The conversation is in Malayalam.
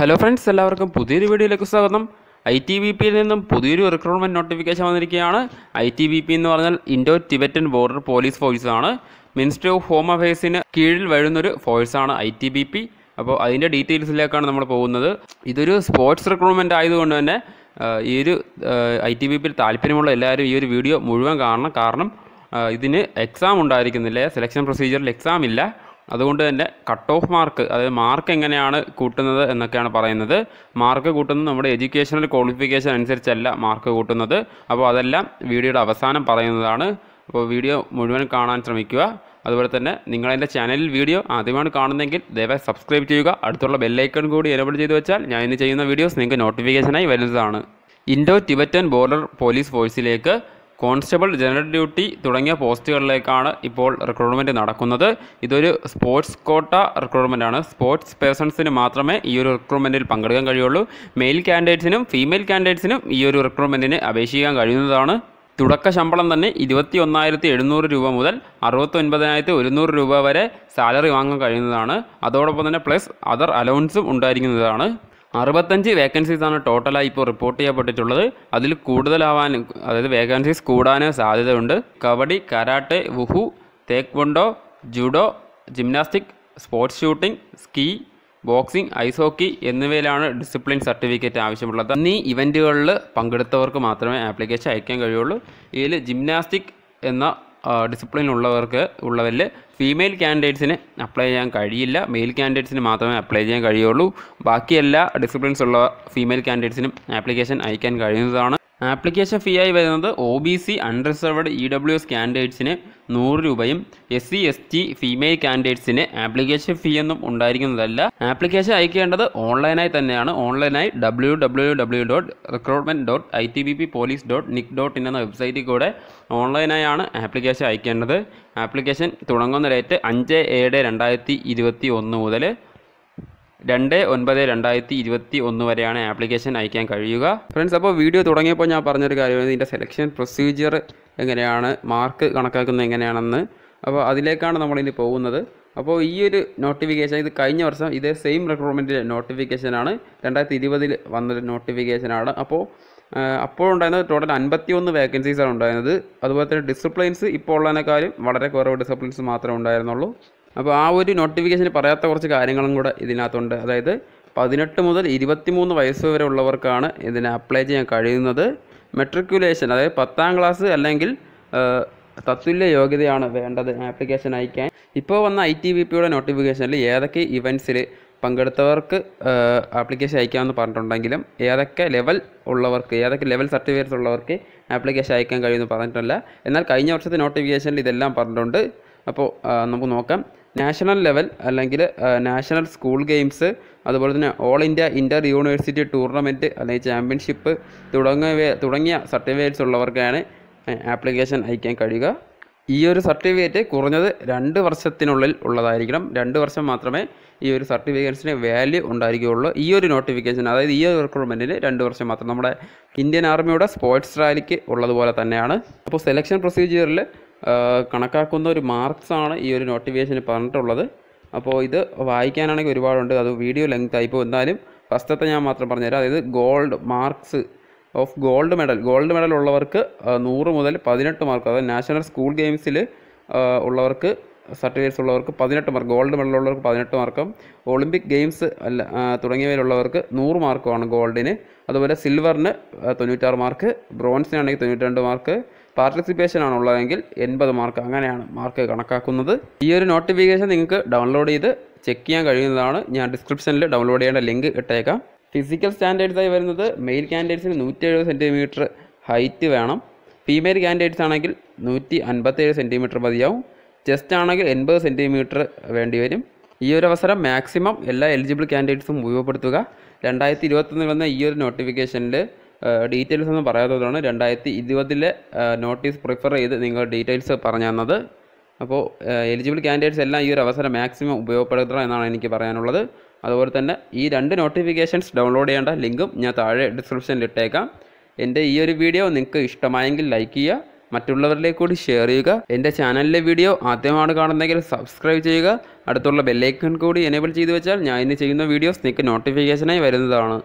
ഹലോ ഫ്രണ്ട്സ് എല്ലാവർക്കും പുതിയൊരു വീഡിയോയിലേക്ക് സ്വാഗതം ഐ ടി ബി പിയിൽ നിന്നും പുതിയൊരു റിക്രൂട്ട്മെൻറ്റ് നോട്ടിഫിക്കേഷൻ വന്നിരിക്കുകയാണ് ഐ ടി ബി പി എന്ന് പറഞ്ഞാൽ ഇൻഡോ ടിബറ്റൻ ബോർഡർ പോലീസ് ഫോഴ്സാണ് മിനിസ്ട്രി ഓഫ് ഹോം അഫയേഴ്സിന് കീഴിൽ വരുന്നൊരു ഫോഴ്സാണ് ഐ ടി ബി പി അപ്പോൾ അതിൻ്റെ ഡീറ്റെയിൽസിലേക്കാണ് നമ്മൾ പോകുന്നത് ഇതൊരു സ്പോർട്സ് റിക്രൂട്ട്മെൻറ്റ് ആയതുകൊണ്ട് തന്നെ ഈ ഒരു ഐ ടി ബി പിയിൽ താല്പര്യമുള്ള എല്ലാവരും ഈ ഒരു വീഡിയോ മുഴുവൻ കാണണം കാരണം ഇതിന് എക്സാം ഉണ്ടായിരിക്കുന്നില്ല സെലക്ഷൻ പ്രൊസീജിയറിൽ എക്സാം ഇല്ല അതുകൊണ്ട് തന്നെ കട്ട് ഓഫ് മാർക്ക് അതായത് മാർക്ക് എങ്ങനെയാണ് കൂട്ടുന്നത് എന്നൊക്കെയാണ് പറയുന്നത് മാർക്ക് കൂട്ടുന്നത് നമ്മുടെ എഡ്യൂക്കേഷണൽ ക്വാളിഫിക്കേഷൻ അനുസരിച്ചല്ല മാർക്ക് കൂട്ടുന്നത് അപ്പോൾ അതെല്ലാം വീഡിയോയുടെ അവസാനം പറയുന്നതാണ് അപ്പോൾ വീഡിയോ മുഴുവൻ കാണാൻ ശ്രമിക്കുക അതുപോലെ തന്നെ നിങ്ങളെൻ്റെ ചാനലിൽ വീഡിയോ ആദ്യമാണ് കാണുന്നതെങ്കിൽ ദയവായി സബ്സ്ക്രൈബ് ചെയ്യുക അടുത്തുള്ള ബെല്ലൈക്കൺ കൂടി എനേബിൾ ചെയ്തു വെച്ചാൽ ഞാൻ ഇന്ന് ചെയ്യുന്ന വീഡിയോസ് നിങ്ങൾക്ക് നോട്ടിഫിക്കേഷനായി വരുന്നതാണ് ഇൻഡോ ടിബറ്റൻ ബോർഡർ പോലീസ് ഫോഴ്സിലേക്ക് കോൺസ്റ്റബിൾ ജനറൽ ഡ്യൂട്ടി തുടങ്ങിയ പോസ്റ്റുകളിലേക്കാണ് ഇപ്പോൾ റിക്രൂട്ട്മെൻറ്റ് നടക്കുന്നത് ഇതൊരു സ്പോർട്സ് കോട്ട റിക്രൂട്ട്മെൻ്റ് ആണ് സ്പോർട്സ് പേഴ്സൺസിന് മാത്രമേ ഈ ഒരു റിക്രൂട്ട്മെൻറ്റിൽ പങ്കെടുക്കാൻ കഴിയുള്ളൂ മെയിൽ കാൻഡിഡേറ്റ്സിനും ഫീമെയിൽ കാൻഡിഡേറ്റ്സിനും ഈ ഒരു റിക്രൂട്ട്മെൻറ്റിന് അപേക്ഷിക്കാൻ കഴിയുന്നതാണ് തുടക്ക ശമ്പളം തന്നെ ഇരുപത്തി ഒന്നായിരത്തി എഴുന്നൂറ് രൂപ മുതൽ ഒൻപതിനായിരത്തി ഒരുന്നൂറ് രൂപ വരെ സാലറി വാങ്ങാൻ കഴിയുന്നതാണ് അതോടൊപ്പം തന്നെ പ്ലസ് അതർ അലവൻസും ഉണ്ടായിരിക്കുന്നതാണ് അറുപത്തഞ്ച് ആണ് ടോട്ടലായി ഇപ്പോൾ റിപ്പോർട്ട് ചെയ്യപ്പെട്ടിട്ടുള്ളത് അതിൽ കൂടുതലാവാൻ അതായത് വേക്കൻസീസ് കൂടാൻ സാധ്യതയുണ്ട് kabaddi karate wushu taekwondo judo gymnastic sports shooting ski boxing ice hockey എന്നിവയിലാണ് ഡിസിപ്ലിൻ സർട്ടിഫിക്കറ്റ് ആവശ്യമുള്ളത് എന്നീ ഇവൻറ്റുകളിൽ പങ്കെടുത്തവർക്ക് മാത്രമേ ആപ്ലിക്കേഷൻ അയക്കാൻ കഴിയുള്ളൂ ഇതിൽ ജിംനാസ്റ്റിക് എന്ന ഡിസിപ്ലിൻ ഉള്ളവർക്ക് ഉള്ളവരിൽ ഫീമെയിൽ കാൻഡിഡേറ്റ്സിന് അപ്ലൈ ചെയ്യാൻ കഴിയില്ല മെയിൽ കാൻഡിഡേറ്റ്സിന് മാത്രമേ അപ്ലൈ ചെയ്യാൻ കഴിയുള്ളൂ ബാക്കിയെല്ലാ ഡിസിപ്ലിൻസ് ഉള്ള ഫീമെയിൽ ക്യാൻഡിഡേറ്റ്സിനും ആപ്ലിക്കേഷൻ അയക്കാൻ കഴിയുന്നതാണ് ആപ്ലിക്കേഷൻ ഫീ ആയി വരുന്നത് O B C unreserved E W S കാൻഡിഡേറ്റ്സിന് നൂറ് രൂപയും S C S T female കാൻഡിഡേറ്റ്സിന് ആപ്ലിക്കേഷൻ ഫീ ഒന്നും ഉണ്ടായിരിക്കുന്നതല്ല ആപ്ലിക്കേഷൻ അയക്കേണ്ടത് ഓൺലൈനായി തന്നെയാണ് ഓൺലൈനായി W W W dot recruitment dot I T B P police dot nic dot in എന്ന വെബ്സൈറ്റിൽ കൂടെ ഓൺലൈനായാണ് ആപ്ലിക്കേഷൻ അയക്കേണ്ടത് ആപ്ലിക്കേഷൻ തുടങ്ങുന്ന ഡേറ്റ് അഞ്ച് ഏഴ് രണ്ടായിരത്തി ഇരുപത്തി ഒന്ന് മുതൽ രണ്ട് ഒൻപത് രണ്ടായിരത്തി ഇരുപത്തി ഒന്ന് വരെയാണ് ആപ്ലിക്കേഷൻ അയക്കാൻ കഴിയുക ഫ്രണ്ട്സ് അപ്പോൾ വീഡിയോ തുടങ്ങിയപ്പോൾ ഞാൻ പറഞ്ഞൊരു കാര്യമാണ് ഇതിൻ്റെ സെലക്ഷൻ പ്രൊസീജിയർ എങ്ങനെയാണ് മാർക്ക് കണക്കാക്കുന്നത് എങ്ങനെയാണെന്ന് അപ്പോൾ അതിലേക്കാണ് നമ്മളിനി പോകുന്നത് അപ്പോൾ ഈ ഒരു നോട്ടിഫിക്കേഷൻ ഇത് കഴിഞ്ഞ വർഷം ഇതേ സെയിം റിക്രൂട്ട്മെൻറ്റ് നോട്ടിഫിക്കേഷനാണ് രണ്ടായിരത്തി ഇരുപതിൽ വന്നൊരു നോട്ടിഫിക്കേഷനാണ് അപ്പോൾ അപ്പോഴുണ്ടായിരുന്നത് ടോട്ടൽ അൻപത്തി ഒന്ന് വേക്കൻസീസാണ് ഉണ്ടായിരുന്നത് അതുപോലെ തന്നെ ഡിസിപ്ലിൻസ് ഇപ്പോൾ ഉള്ളതിനേക്കാളും വളരെ കുറവ് ഡിസിപ്ലിൻസ് മാത്രമേ ഉണ്ടായിരുന്നുള്ളൂ അപ്പോൾ ആ ഒരു നോട്ടിഫിക്കേഷൻ പറയാത്ത കുറച്ച് കാര്യങ്ങളും കൂടെ ഇതിനകത്തുണ്ട് അതായത് പതിനെട്ട് മുതൽ ഇരുപത്തിമൂന്ന് വയസ്സ് വരെ ഉള്ളവർക്കാണ് ഇതിനെ അപ്ലൈ ചെയ്യാൻ കഴിയുന്നത് മെട്രിക്കുലേഷൻ അതായത് പത്താം ക്ലാസ് അല്ലെങ്കിൽ തത്തുല്യ യോഗ്യതയാണ് വേണ്ടത് ആപ്ലിക്കേഷൻ അയക്കാൻ ഇപ്പോൾ വന്ന ഐ ടി ബി പിയുടെ നോട്ടിഫിക്കേഷനിൽ ഏതൊക്കെ ഇവൻറ്റ്സിൽ പങ്കെടുത്തവർക്ക് ആപ്ലിക്കേഷൻ അയക്കാമെന്ന് പറഞ്ഞിട്ടുണ്ടെങ്കിലും ഏതൊക്കെ ലെവൽ ഉള്ളവർക്ക് ഏതൊക്കെ ലെവൽ സർട്ടിഫിക്കറ്റ്സ് ഉള്ളവർക്ക് ആപ്ലിക്കേഷൻ അയക്കാൻ കഴിയുമെന്ന് പറഞ്ഞിട്ടില്ല എന്നാൽ കഴിഞ്ഞ വർഷത്തെ നോട്ടിഫിക്കേഷനിൽ ഇതെല്ലാം പറഞ്ഞിട്ടുണ്ട് അപ്പോൾ നമുക്ക് നോക്കാം നാഷണൽ ലെവൽ അല്ലെങ്കിൽ നാഷണൽ സ്കൂൾ ഗെയിംസ് അതുപോലെ തന്നെ all India inter university tournament അല്ലെങ്കിൽ ചാമ്പ്യൻഷിപ്പ് തുടങ്ങിയ തുടങ്ങിയ സർട്ടിഫിക്കറ്റ്സ് ഉള്ളവർക്കാണ് ആപ്ലിക്കേഷൻ അയക്കാൻ കഴിയുക ഈ ഒരു സർട്ടിഫിക്കറ്റ് കുറഞ്ഞത് രണ്ട് വർഷത്തിനുള്ളിൽ ഉള്ളതായിരിക്കണം രണ്ട് വർഷം മാത്രമേ ഈ ഒരു സർട്ടിഫിക്കറ്റ്സിന് വാല്യൂ ഉണ്ടായിരിക്കുകയുള്ളൂ ഈ ഒരു നോട്ടിഫിക്കേഷൻ അതായത് ഈ ഒരു റിക്രൂട്ട്മെൻറ്റിന് രണ്ട് വർഷം മാത്രം നമ്മുടെ ഇന്ത്യൻ ആർമിയുടെ സ്പോർട്സ് റാലിക്ക് ഉള്ളതുപോലെ തന്നെയാണ് അപ്പോൾ സെലക്ഷൻ പ്രൊസീജിയറിൽ കണക്കാക്കുന്ന ഒരു മാർക്സാണ് ഈ ഒരു നോട്ടിഫിക്കേഷനിൽ പറഞ്ഞിട്ടുള്ളത് അപ്പോൾ ഇത് വായിക്കാനാണെങ്കിൽ ഒരുപാടുണ്ട് അത് വീഡിയോ ലെങ്ത് ആയി ഇപ്പോൾ എന്നാലും ഫസ്റ്റത്തെ ഞാൻ മാത്രം പറഞ്ഞുതരാം അതായത് gold marks of gold medal gold medal ഉള്ളവർക്ക് നൂറ് മുതൽ പതിനെട്ട് മാർക്ക് അതായത് നാഷണൽ സ്കൂൾ ഗെയിംസിൽ ഉള്ളവർക്ക് സർട്ടിഫിക്കറ്റ്സ് ഉള്ളവർക്ക് പതിനെട്ട് മാർക്ക് ഗോൾഡ് മെഡൽ ഉള്ളവർക്ക് പതിനെട്ട് മാർക്കും ഒളിമ്പിക് ഗെയിംസ് അല്ല തുടങ്ങിയവരുള്ളവർക്ക് നൂറ് മാർക്കുമാണ് ഗോൾഡിന് അതുപോലെ സിൽവറിന് തൊണ്ണൂറ്റാറ് മാർക്ക് ബ്രോൺസിനാണെങ്കിൽ തൊണ്ണൂറ്റി മാർക്ക് പാർട്ടിസിപ്പേഷൻ ആണ് ഉള്ളതെങ്കിൽ എൺപത് മാർക്ക് അങ്ങനെയാണ് മാർക്ക് കണക്കാക്കുന്നത് ഈ ഒരു നോട്ടിഫിക്കേഷൻ നിങ്ങൾക്ക് ഡൗൺലോഡ് ചെയ്ത് ചെക്ക് ചെയ്യാൻ കഴിയുന്നതാണ് ഞാൻ ഡിസ്ക്രിപ്ഷനിൽ ഡൗൺലോഡ് ചെയ്യേണ്ട ലിങ്ക് ഇട്ടേക്കാം ഫിസിക്കൽ സ്റ്റാൻഡേർഡ്സായി വരുന്നത് മെയിൽ കാൻഡിഡേറ്റ്സിന് നൂറ്റി എഴുപത് സെൻറ്റിമീറ്റർ ഹൈറ്റ് വേണം ഫീമെയിൽ കാൻഡിഡേറ്റ്സ് ആണെങ്കിൽ നൂറ്റി അൻപത്തേഴ് സെൻറ്റിമീറ്റർ മതിയാവും ചെസ്റ്റ് ആണെങ്കിൽ എൺപത് സെൻറ്റിമീറ്റർ വേണ്ടി വരും ഈ ഒരു അവസരം മാക്സിമം എല്ലാ എലിജിബിൾ കാൻഡിഡേറ്റ്സും ഉപയോഗപ്പെടുത്തുക രണ്ടായിരത്തി ഇരുപത്തൊന്നിൽ വന്ന ഈ ഒരു നോട്ടിഫിക്കേഷനിൽ ഡീറ്റെയിൽസ് ഒന്നും പറയാത്തതാണ് രണ്ടായിരത്തി ഇരുപതിലെ നോട്ടീസ് പ്രിഫർ ചെയ്ത് നിങ്ങൾ ഡീറ്റെയിൽസ് പറഞ്ഞു തന്നത് അപ്പോൾ എലിജിബിൾ കാൻഡിഡേറ്റ്സ് എല്ലാം ഈ ഒരു അവസരം മാക്സിമം ഉപയോഗപ്പെടുത്തണം എന്നാണ് എനിക്ക് പറയാനുള്ളത് അതുപോലെ തന്നെ ഈ രണ്ട് നോട്ടിഫിക്കേഷൻസ് ഡൗൺലോഡ് ചെയ്യേണ്ട ലിങ്കും ഞാൻ താഴെ ഡിസ്ക്രിപ്ഷനിൽ ഇട്ടേക്കാം എൻ്റെ ഈ ഒരു വീഡിയോ നിങ്ങൾക്ക് ഇഷ്ടമായെങ്കിൽ ലൈക്ക് ചെയ്യുക മറ്റുള്ളവരിലേക്ക് കൂടി ഷെയർ ചെയ്യുക എൻ്റെ ചാനലിലെ വീഡിയോ ആദ്യമാണ് കാണുന്നതെങ്കിൽ സബ്സ്ക്രൈബ് ചെയ്യുക അടുത്തുള്ള ബെല്ലൈക്കൺ കൂടി എനേബിൾ ചെയ്തു വെച്ചാൽ ഞാൻ ഇന്ന് ചെയ്യുന്ന വീഡിയോസ് നിങ്ങൾക്ക് നോട്ടിഫിക്കേഷനായി വരുന്നതാണ്